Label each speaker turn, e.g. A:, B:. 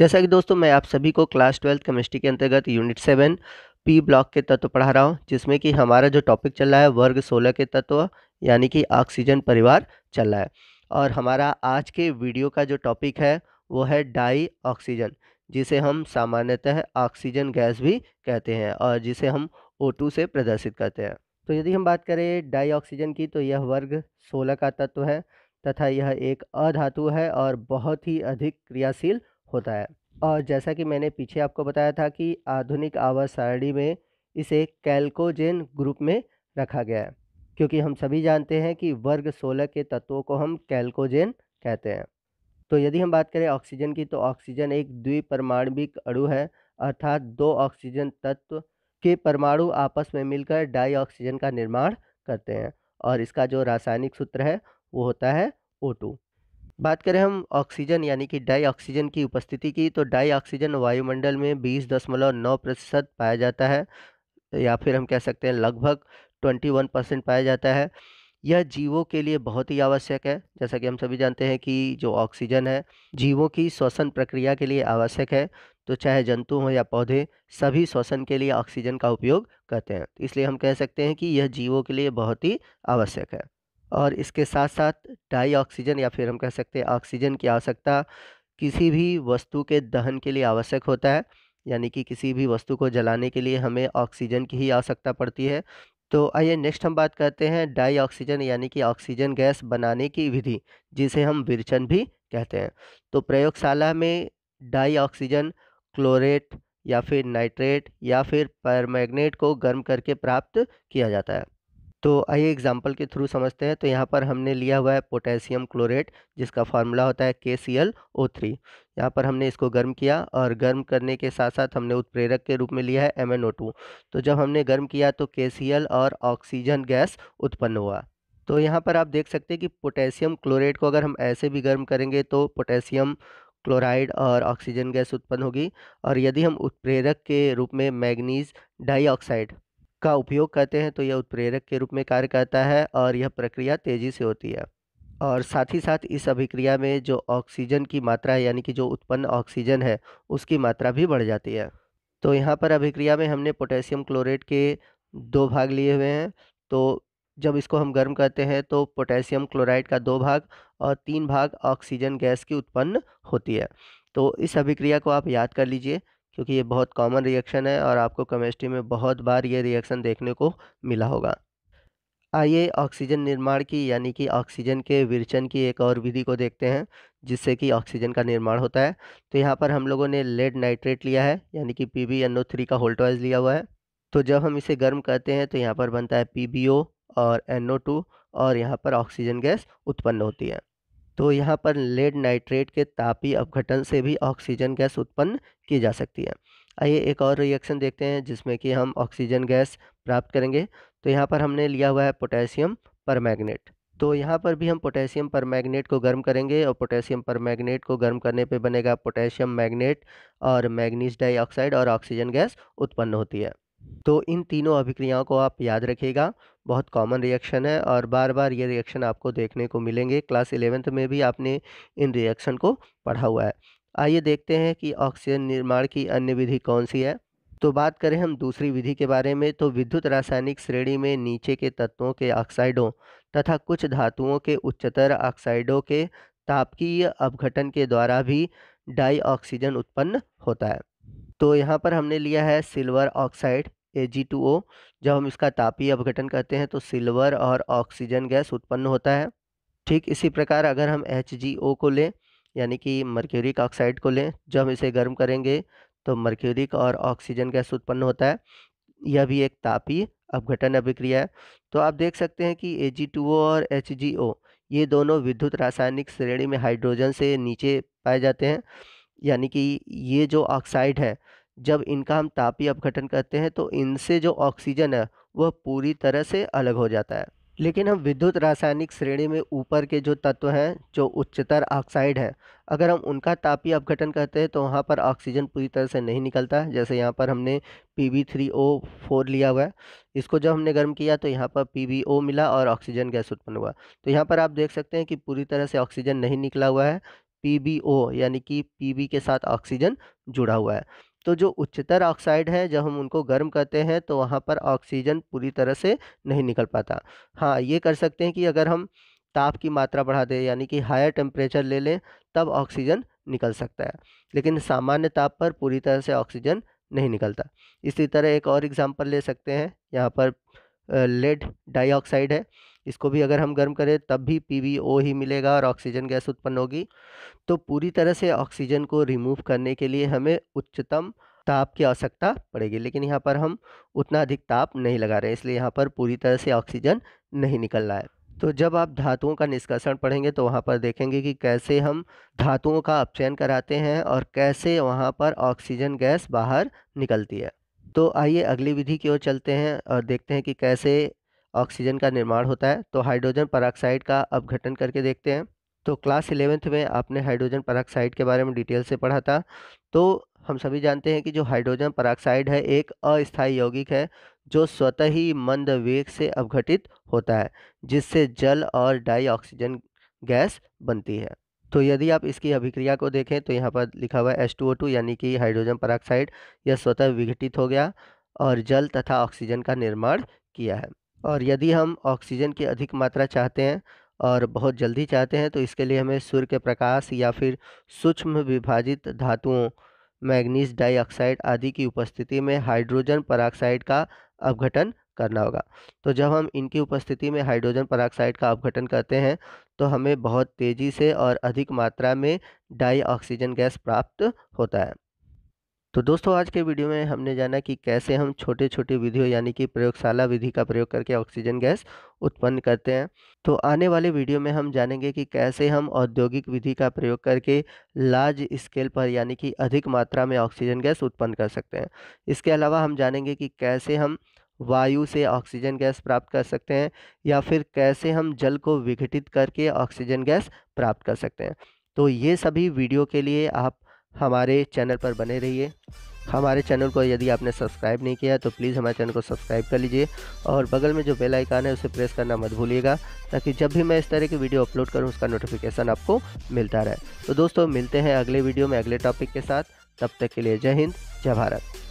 A: जैसा कि दोस्तों मैं आप सभी को क्लास ट्वेल्थ केमिस्ट्री के अंतर्गत यूनिट सेवन पी ब्लॉक के तत्व पढ़ा रहा हूँ जिसमें कि हमारा जो टॉपिक चल रहा है वर्ग सोलह के तत्व यानी कि ऑक्सीजन परिवार चल रहा है और हमारा आज के वीडियो का जो टॉपिक है वो है डाई ऑक्सीजन जिसे हम सामान्यतः ऑक्सीजन गैस भी कहते हैं और जिसे हम टू से प्रदर्शित करते हैं तो यदि हम बात करें डाई ऑक्सीजन की तो यह वर्ग सोलह का तत्व है तथा यह एक अधातु है और बहुत ही अधिक क्रियाशील होता है और जैसा कि मैंने पीछे आपको बताया था कि आधुनिक आवास सारणी में इसे कैल्कोजेन ग्रुप में रखा गया है क्योंकि हम सभी जानते हैं कि वर्ग 16 के तत्वों को हम कैल्कोजेन कहते हैं तो यदि हम बात करें ऑक्सीजन की तो ऑक्सीजन एक द्विपरमाणविक अणु है अर्थात दो ऑक्सीजन तत्व के परमाणु आपस में मिलकर डाई ऑक्सीजन का निर्माण करते हैं और इसका जो रासायनिक सूत्र है वो होता है ओ टू बात करें हम ऑक्सीजन यानी कि डाई ऑक्सीजन की उपस्थिति की तो डाई ऑक्सीजन वायुमंडल में बीस दशमलव नौ प्रतिशत पाया जाता है या फिर हम कह सकते हैं लगभग ट्वेंटी वन परसेंट पाया जाता है यह जीवों के लिए बहुत ही आवश्यक है जैसा कि हम सभी जानते हैं कि जो ऑक्सीजन है जीवों की श्वसन प्रक्रिया के लिए आवश्यक है तो चाहे जंतु हों या पौधे सभी श्वसन के लिए ऑक्सीजन का उपयोग करते हैं इसलिए हम कह सकते हैं कि यह जीवों के लिए बहुत ही आवश्यक है और इसके साथ साथ डाई ऑक्सीजन या फिर हम कह सकते हैं ऑक्सीजन की आवश्यकता किसी भी वस्तु के दहन के लिए आवश्यक होता है यानी कि किसी भी वस्तु को जलाने के लिए हमें ऑक्सीजन की ही आवश्यकता पड़ती है तो आइए नेक्स्ट हम बात करते हैं डाई ऑक्सीजन यानी कि ऑक्सीजन गैस बनाने की विधि जिसे हम विरचन भी कहते हैं तो प्रयोगशाला में डाई ऑक्सीजन क्लोरेट या फिर नाइट्रेट या फिर परमैग्नेट को गर्म करके प्राप्त किया जाता है तो आइए एग्जाम्पल के थ्रू समझते हैं तो यहाँ पर हमने लिया हुआ है पोटेशियम क्लोरेट जिसका फार्मूला होता है के सी एल ओ थ्री यहाँ पर हमने इसको गर्म किया और गर्म करने के साथ साथ हमने उत्प्रेरक के रूप में लिया है एम एन ओ टू तो जब हमने गर्म किया तो के सी एल और ऑक्सीजन गैस उत्पन्न हुआ तो यहाँ पर आप देख सकते हैं कि पोटेशियम क्लोरेट को अगर हम ऐसे भी गर्म करेंगे तो पोटेशियम क्लोराइड और ऑक्सीजन गैस उत्पन्न होगी और यदि हम उत्प्रेरक के रूप में मैग्नीज डाइऑक्साइड का उपयोग करते हैं तो यह उत्प्रेरक के रूप में कार्य करता है और यह प्रक्रिया तेज़ी से होती है और साथ ही साथ इस अभिक्रिया में जो ऑक्सीजन की मात्रा है यानी कि जो उत्पन्न ऑक्सीजन है उसकी मात्रा भी बढ़ जाती है तो यहाँ पर अभिक्रिया में हमने पोटेशियम क्लोरेट के दो भाग लिए हुए हैं तो जब इसको हम गर्म करते हैं तो पोटेशियम क्लोराइड का दो भाग और तीन भाग ऑक्सीजन गैस की उत्पन्न होती है तो इस अभिक्रिया को आप याद कर लीजिए क्योंकि ये बहुत कॉमन रिएक्शन है और आपको केमिस्ट्री में बहुत बार ये रिएक्शन देखने को मिला होगा आइए ऑक्सीजन निर्माण की यानी कि ऑक्सीजन के विरचन की एक और विधि को देखते हैं जिससे कि ऑक्सीजन का निर्माण होता है तो यहाँ पर हम लोगों ने लेड नाइट्रेट लिया है यानी कि P B N O three का होल्टवाइज लिया हुआ है तो जब हम इसे गर्म करते हैं तो यहाँ पर बनता है पी बी ओ और एन ओ टू और यहाँ पर ऑक्सीजन गैस उत्पन्न होती है तो यहाँ पर लेड नाइट्रेट के तापी अपघटन से भी ऑक्सीजन गैस उत्पन्न की जा सकती है आइए एक और रिएक्शन देखते हैं जिसमें कि हम ऑक्सीजन गैस प्राप्त करेंगे तो यहाँ पर हमने लिया हुआ है पोटेशियम परमैग्नेट तो यहाँ पर भी हम पोटेशियम परमैग्नेट को गर्म करेंगे और पोटेशियम परमैग्नेट को गर्म करने पे बनेगा पोटेशियम मैग्नेट और मैग्नीज डाइऑक्साइड और ऑक्सीजन गैस उत्पन्न होती है तो इन तीनों अभिक्रियाओं को आप याद रखिएगा बहुत कॉमन रिएक्शन है और बार बार ये रिएक्शन आपको देखने को मिलेंगे क्लास इलेवेंथ में भी आपने इन रिएक्शन को पढ़ा हुआ है आइए देखते हैं कि ऑक्सीजन निर्माण की अन्य विधि कौन सी है तो बात करें हम दूसरी विधि के बारे में तो विद्युत रासायनिक श्रेणी में नीचे के तत्वों के ऑक्साइडों तथा कुछ धातुओं के उच्चतर ऑक्साइडों के तापकीय अपघटन के द्वारा भी डाई ऑक्सीजन उत्पन्न होता है तो यहाँ पर हमने लिया है सिल्वर ऑक्साइड ओ जब हम इसका तापीय अपघटन करते हैं तो सिल्वर और ऑक्सीजन गैस उत्पन्न होता है ठीक इसी प्रकार अगर हम एच को लें यानी कि मर्क्यूरिक ऑक्साइड को लें जब हम इसे गर्म करेंगे तो मर्क्यूरिक और ऑक्सीजन गैस उत्पन्न होता है यह भी एक तापीय अपघटन अभिक्रिया है तो आप देख सकते हैं कि ओ और एच ये दोनों विद्युत रासायनिक श्रेणी में हाइड्रोजन से नीचे पाए जाते हैं यानी कि ये जो ऑक्साइड है जब इनका हम तापी अपघटन करते हैं तो इनसे जो ऑक्सीजन है वह पूरी तरह से अलग हो जाता है लेकिन हम विद्युत रासायनिक श्रेणी में ऊपर के जो तत्व हैं जो उच्चतर ऑक्साइड हैं अगर हम उनका तापी अपघटन करते हैं तो वहाँ पर ऑक्सीजन पूरी तरह से नहीं निकलता है जैसे यहाँ पर हमने Pb3O4 लिया हुआ है इसको जब हमने गर्म किया तो यहाँ पर PbO मिला और ऑक्सीजन गैस उत्पन्न हुआ तो यहाँ पर आप देख सकते हैं कि पूरी तरह से ऑक्सीजन नहीं निकला हुआ है पी यानी कि पी के साथ ऑक्सीजन जुड़ा हुआ है तो जो उच्चतर ऑक्साइड है जब हम उनको गर्म करते हैं तो वहाँ पर ऑक्सीजन पूरी तरह से नहीं निकल पाता हाँ ये कर सकते हैं कि अगर हम ताप की मात्रा बढ़ा दें यानी कि हायर टेम्परेचर ले लें तब ऑक्सीजन निकल सकता है लेकिन सामान्य ताप पर पूरी तरह से ऑक्सीजन नहीं निकलता इसी तरह एक और एग्ज़ाम्पल ले सकते हैं यहाँ पर लेड डाईऑक्साइड है इसको भी अगर हम गर्म करें तब भी पी ही मिलेगा और ऑक्सीजन गैस उत्पन्न होगी तो पूरी तरह से ऑक्सीजन को रिमूव करने के लिए हमें उच्चतम ताप की आवश्यकता पड़ेगी लेकिन यहाँ पर हम उतना अधिक ताप नहीं लगा रहे हैं इसलिए यहाँ पर पूरी तरह से ऑक्सीजन नहीं निकल रहा है तो जब आप धातुओं का निष्कर्षण पढ़ेंगे तो वहाँ पर देखेंगे कि कैसे हम धातुओं का अपचयन कराते हैं और कैसे वहाँ पर ऑक्सीजन गैस बाहर निकलती है तो आइए अगली विधि की ओर चलते हैं और देखते हैं कि कैसे ऑक्सीजन का निर्माण होता है तो हाइड्रोजन पराक्साइड का अपघटन करके देखते हैं तो क्लास इलेवेंथ में आपने हाइड्रोजन पराक्साइड के बारे में डिटेल से पढ़ा था तो हम सभी जानते हैं कि जो हाइड्रोजन पराक्साइड है एक अस्थायी यौगिक है जो स्वतः ही मंद वेग से अपघटित होता है जिससे जल और डाई ऑक्सीजन गैस बनती है तो यदि आप इसकी अभिक्रिया को देखें तो यहाँ पर लिखा हुआ है टू यानी कि हाइड्रोजन पराक्साइड यह स्वतः विघटित हो गया और जल तथा ऑक्सीजन का निर्माण किया है और यदि हम ऑक्सीजन की अधिक मात्रा चाहते हैं और बहुत जल्दी चाहते हैं तो इसके लिए हमें सूर्य के प्रकाश या फिर सूक्ष्म विभाजित धातुओं मैग्नीज डाइऑक्साइड आदि की उपस्थिति में हाइड्रोजन पराक्साइड का अपघटन करना होगा तो जब हम इनकी उपस्थिति में हाइड्रोजन पराक्साइड का अपघटन करते हैं तो हमें बहुत तेज़ी से और अधिक मात्रा में डाई ऑक्सीजन गैस प्राप्त होता है तो दोस्तों आज के वीडियो में हमने जाना कि कैसे हम छोटे छोटे विधियों यानी कि प्रयोगशाला विधि का प्रयोग करके ऑक्सीजन गैस उत्पन्न करते हैं तो आने वाले वीडियो में हम जानेंगे कि कैसे हम औद्योगिक विधि का प्रयोग करके लार्ज स्केल पर यानी कि अधिक मात्रा में ऑक्सीजन गैस उत्पन्न कर सकते हैं इसके अलावा हम जानेंगे कि कैसे हम वायु से ऑक्सीजन गैस प्राप्त कर सकते हैं या फिर कैसे हम जल को विघटित करके ऑक्सीजन गैस प्राप्त कर सकते हैं तो ये सभी वीडियो के लिए आप हमारे चैनल पर बने रहिए हमारे चैनल को यदि आपने सब्सक्राइब नहीं किया तो प्लीज़ हमारे चैनल को सब्सक्राइब कर लीजिए और बगल में जो बेल आइकान है उसे प्रेस करना मत भूलिएगा ताकि जब भी मैं इस तरह की वीडियो अपलोड करूँ उसका नोटिफिकेशन आपको मिलता रहे तो दोस्तों मिलते हैं अगले वीडियो में अगले टॉपिक के साथ तब तक के लिए जय हिंद जय भारत